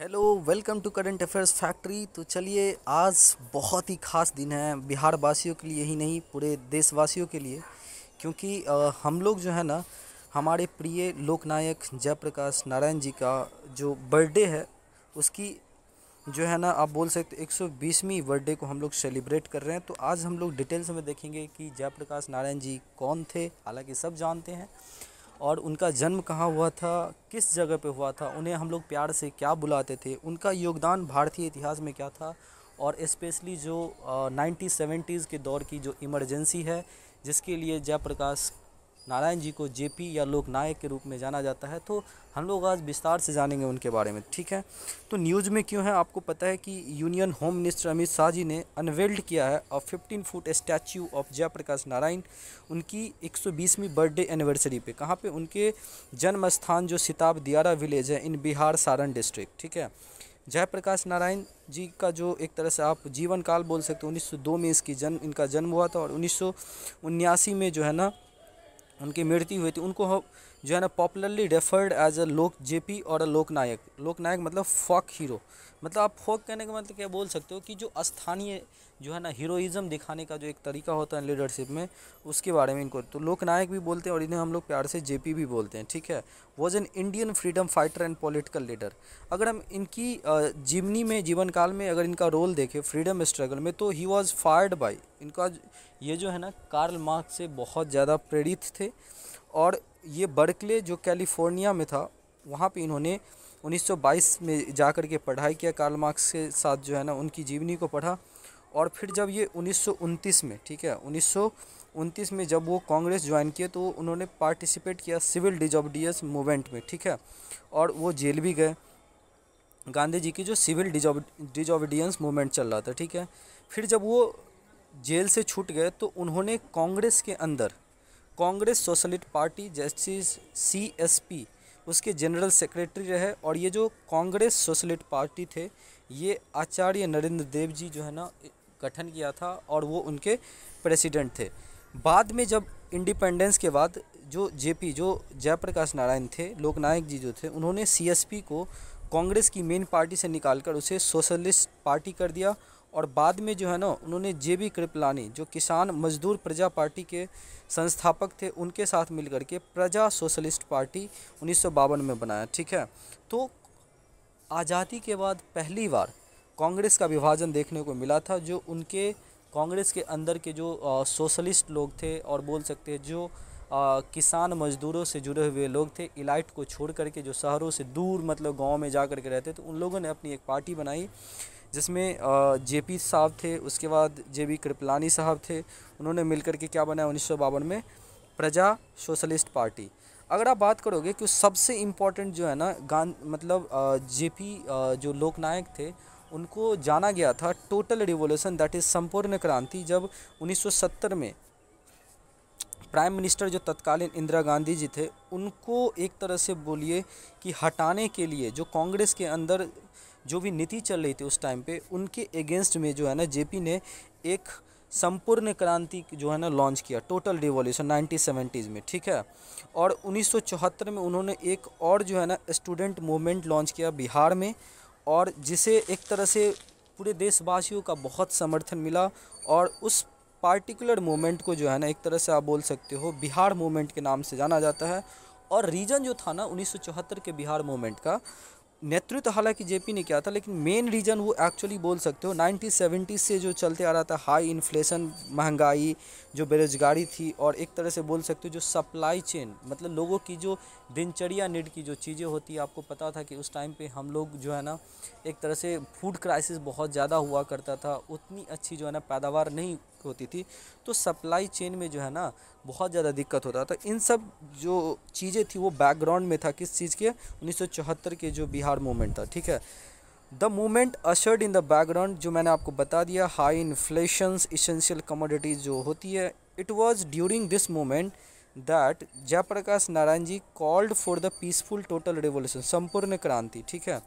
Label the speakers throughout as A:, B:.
A: hello welcome to current affairs factory तो चलिए आज बहुत ही खास दिन है बिहार वासियों के लिए ही नहीं पूरे देशवासियों के लिए क्योंकि आ, हम लोग जो है ना हमारे प्रिय लोकनायक जयप्रकाश नारायण जी का जो बर्थडे है उसकी जो है ना आप बोल सकते एक सौ बर्थडे को हम लोग सेलिब्रेट कर रहे हैं तो आज हम लोग डिटेल्स में देखेंगे कि जयप्रकाश नारायण जी कौन थे हालांकि सब जानते हैं और उनका जन्म कहाँ हुआ था किस जगह पे हुआ था उन्हें हम लोग प्यार से क्या बुलाते थे उनका योगदान भारतीय इतिहास में क्या था और इस्पेशली जो नाइन्टी सेवेंटीज़ के दौर की जो इमरजेंसी है जिसके लिए जयप्रकाश नारायण जी को जेपी या लोकनायक के रूप में जाना जाता है तो हम लोग आज विस्तार से जानेंगे उनके बारे में ठीक है तो न्यूज़ में क्यों है आपको पता है कि union home minister Amit Shah ji ने अनवेल्ड किया है और fifteen foot statue of Jayaprakash Narayan उनकी 120वीं बर्थडे एनिवर्सरी पे कहाँ पे उनके जन्म स्थान जो सिताब दियारा विलेज है इन बिहार सारण डिस्ट्रिक्ट ठीक है जयप्रकाश नारायण जी का जो एक तरह से आप जीवन काल बोल सकते हो 1902 में इसकी जन्म इनका जन्म हुआ था और उन्नीस में जो है ना उनकी मृत्यु हुई थी उनको जो है ना पॉपुलरली रेफर्ड एज अ लोक जेपी और अ लोकनायक लोकनायक मतलब फोक हीरो मतलब आप फॉक कहने का मतलब क्या बोल सकते हो कि जो स्थानीय जो है ना हीरोइज़म दिखाने का जो एक तरीका होता है लीडरशिप में उसके बारे में इनको तो लोकनायक भी बोलते हैं और इन्हें हम लोग प्यार से जेपी भी बोलते हैं ठीक है was an Indian freedom fighter and political leader अगर हम इनकी जीवनी में जीवन काल में अगर इनका रोल देखें फ्रीडम स्ट्रगल में तो ही वॉज़ फायर्ड बाई इनका ये जो है ना कार्ल मार्क्स से बहुत ज़्यादा प्रेरित थे और ये बर्कले जो कैलिफोर्निया में था वहाँ पे इन्होंने 1922 में जा कर के पढ़ाई किया कार्ल मार्क्स के साथ जो है ना उनकी जीवनी को पढ़ा और फिर जब ये उन्नीस में ठीक है उन्नीस में जब वो कांग्रेस ज्वाइन किए तो उन्होंने पार्टिसिपेट किया सिविल डिजॉबडियस मूवमेंट में ठीक है और वो जेल भी गए गांधी जी की जो सिविल डिजॉब डिजॉबडियंस मूवमेंट चल रहा था ठीक है फिर जब वो जेल से छूट गए तो उन्होंने कांग्रेस के अंदर Congress socialist party justice C S P उसके जनरल सेक्रेटरी रहे और ये जो कांग्रेस सोशलिस्ट पार्टी थे ये आचार्य नरेंद्र देव जी जो है ना गठन किया था और वो उनके प्रेसिडेंट थे बाद में जब इंडिपेंडेंस के बाद जो जेपी जो जयप्रकाश नारायण थे लोकनायक जी जो थे उन्होंने सीएसपी को कांग्रेस की मेन पार्टी से निकालकर उसे सोशलिस्ट पार्टी कर दिया और बाद में जो है ना उन्होंने जे बी कृपलानी जो किसान मजदूर प्रजा पार्टी के संस्थापक थे उनके साथ मिलकर के प्रजा सोशलिस्ट पार्टी उन्नीस में बनाया ठीक है तो आज़ादी के बाद पहली बार कांग्रेस का विभाजन देखने को मिला था जो उनके कांग्रेस के अंदर के जो सोशलिस्ट लोग थे और बोल सकते हैं जो आ, किसान मजदूरों से जुड़े हुए लोग थे इलाइट को छोड़ करके जो शहरों से दूर मतलब गांव में जा कर के रहते तो उन लोगों ने अपनी एक पार्टी बनाई जिसमें जेपी साहब थे उसके बाद जे बी कृपलानी साहब थे उन्होंने मिलकर के क्या बनाया उन्नीस में प्रजा सोशलिस्ट पार्टी अगर आप बात करोगे कि सबसे इम्पोर्टेंट जो है ना गान मतलब जेपी जो लोकनायक थे उनको जाना गया था टोटल रिवोल्यूशन दैट इज़ संपूर्ण क्रांति जब 1970 में प्राइम मिनिस्टर जो तत्कालीन इंदिरा गांधी जी थे उनको एक तरह से बोलिए कि हटाने के लिए जो कांग्रेस के अंदर जो भी नीति चल रही थी उस टाइम पे उनके अगेंस्ट में जो है ना जेपी ने एक संपूर्ण क्रांति जो है ना लॉन्च किया टोटल रिवॉल्यूशन नाइनटीन सेवेंटीज़ में ठीक है और उन्नीस में उन्होंने एक और जो है ना स्टूडेंट मूवमेंट लॉन्च किया बिहार में और जिसे एक तरह से पूरे देशवासियों का बहुत समर्थन मिला और उस पार्टिकुलर मूवमेंट को जो है ना एक तरह से आप बोल सकते हो बिहार मूवमेंट के नाम से जाना जाता है और रीजन जो था ना 1974 के बिहार मूवमेंट का नेतृत्व हालांकि जेपी ने किया था लेकिन मेन रीज़न वो एक्चुअली बोल सकते हो नाइनटीन सेवेंटीज से जो चलते आ रहा था हाई इन्फ्लेशन महंगाई जो बेरोजगारी थी और एक तरह से बोल सकते हो जो सप्लाई चेन मतलब लोगों की जो दिनचर्या नीड की जो चीज़ें होती है आपको पता था कि उस टाइम पे हम लोग जो है ना एक तरह से फूड क्राइसिस बहुत ज़्यादा हुआ करता था उतनी अच्छी जो है ना पैदावार नहीं होती थी तो सप्लाई चेन में जो है ना बहुत ज़्यादा दिक्कत होता था इन सब जो चीज़ें थी वो बैकग्राउंड में था किस चीज़ के 1974 के जो बिहार मूवमेंट था ठीक है the movement ushered in the background जो मैंने आपको बता दिया हाई इन्फ्लेशन इसेंशियल कमोडिटीज़ जो होती है it was during this moment that Jayaprakash Narayan ji called for the peaceful total revolution संपूर्ण क्रांति ठीक है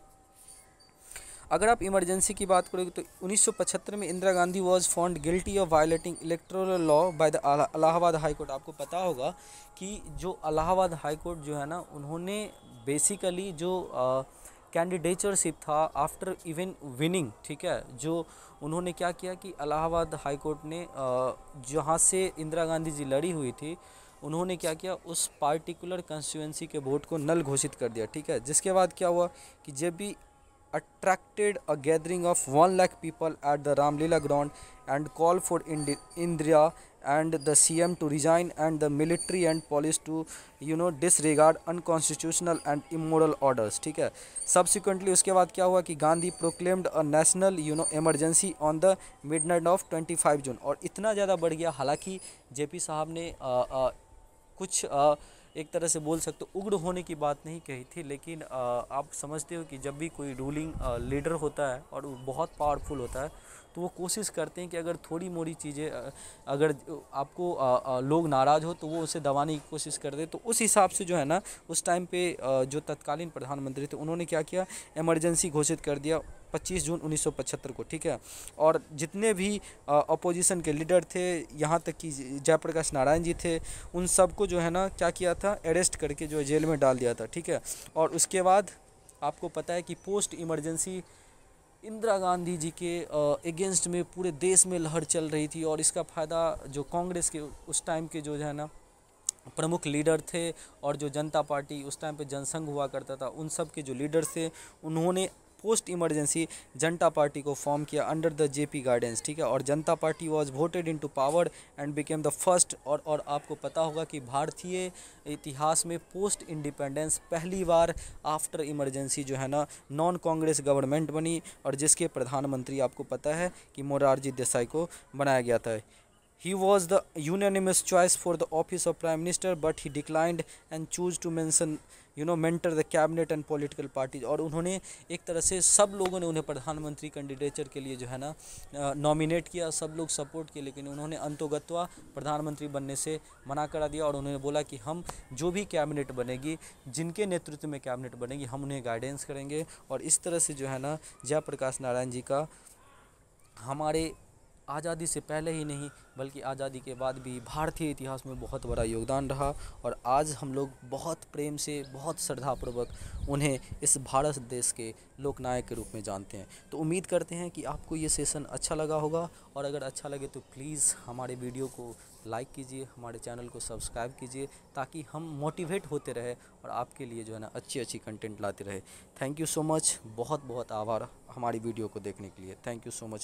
A: अगर आप इमरजेंसी की बात करोगे तो 1975 में Indira Gandhi was found guilty of violating electoral law by the Allahabad high court आपको पता होगा कि जो अलाहाबाद हाई कोर्ट जो है ना उन्होंने बेसिकली जो कैंडिडेचरशिप था आफ्टर इवन विनिंग ठीक है जो उन्होंने क्या किया कि अलाहाबाद हाई कोर्ट ने जहाँ से इंदिरा गांधी जी लड़ी हुई थी उन्होंने क्या किया उस पार्टिकुलर कंस्टिट्यूंसी के वोट को नल घोषित कर दिया ठीक है जिसके बाद क्या हुआ कि जब भी attracted a gathering of 1 lakh people at the Ramlila ground and call for Indira and the CM to resign and the military and police to you know disregard unconstitutional and immoral orders theek hai subsequently uske baad kya hua ki gandhi proclaimed a national you know emergency on the midnight of 25 june aur itna zyada badh gaya halaki jp sahab ne uh, uh, kuch uh, एक तरह से बोल सकते हो उग्र होने की बात नहीं कही थी लेकिन आप समझते हो कि जब भी कोई रूलिंग लीडर होता है और बहुत पावरफुल होता है तो वो कोशिश करते हैं कि अगर थोड़ी मोड़ी चीज़ें अगर आपको लोग नाराज़ हो तो वो उसे दबाने की कोशिश कर दे तो उस हिसाब से जो है ना उस टाइम पे जो तत्कालीन प्रधानमंत्री थे उन्होंने क्या किया इमरजेंसी घोषित कर दिया 25 जून 1975 को ठीक है और जितने भी अपोजिशन के लीडर थे यहाँ तक कि जयप्रकाश नारायण जी थे उन सबको जो है ना क्या किया था अरेस्ट करके जो जेल में डाल दिया था ठीक है और उसके बाद आपको पता है कि पोस्ट इमरजेंसी इंदिरा गांधी जी के अगेंस्ट में पूरे देश में लहर चल रही थी और इसका फ़ायदा जो कांग्रेस के उस टाइम के जो है ना प्रमुख लीडर थे और जो जनता पार्टी उस टाइम पे जनसंघ हुआ करता था उन सब के जो लीडर थे उन्होंने पोस्ट इमरजेंसी जनता पार्टी को फॉर्म किया अंडर द जेपी गार्डेंस ठीक है और Janata Party was voted into power and became the first और और आपको पता होगा कि भारतीय इतिहास में पोस्ट इंडिपेंडेंस पहली बार आफ्टर इमरजेंसी जो है ना नॉन कांग्रेस गवर्नमेंट बनी और जिसके प्रधानमंत्री आपको पता है कि मोरारजी देसाई को बनाया गया था He was the unanimous choice for the office of prime minister, but he declined and chose to mention you know mentor the cabinet and political parties और उन्होंने एक तरह से सब लोगों ने उन्हें प्रधानमंत्री कैंडिडेचर के लिए जो है ना नॉमिनेट किया सब लोग सपोर्ट किए लेकिन उन्होंने अंतोगत्वा प्रधानमंत्री बनने से मना करा दिया और उन्होंने बोला कि हम जो भी कैबिनेट बनेगी जिनके नेतृत्व में कैबिनेट बनेगी हम उन्हें गाइडेंस करेंगे और इस तरह से जो है ना जयप्रकाश नारायण जी का हमारे आज़ादी से पहले ही नहीं बल्कि आज़ादी के बाद भी भारतीय इतिहास में बहुत बड़ा योगदान रहा और आज हम लोग बहुत प्रेम से बहुत श्रद्धापूर्वक उन्हें इस भारत देश के लोकनायक के रूप में जानते हैं तो उम्मीद करते हैं कि आपको ये सेशन अच्छा लगा होगा और अगर अच्छा लगे तो प्लीज़ हमारे वीडियो को लाइक कीजिए हमारे चैनल को सब्सक्राइब कीजिए ताकि हम मोटिवेट होते रहे और आपके लिए जो है ना अच्छी अच्छी कंटेंट लाते रहे थैंक यू सो मच बहुत बहुत आभार हमारी वीडियो को देखने के लिए थैंक यू सो मच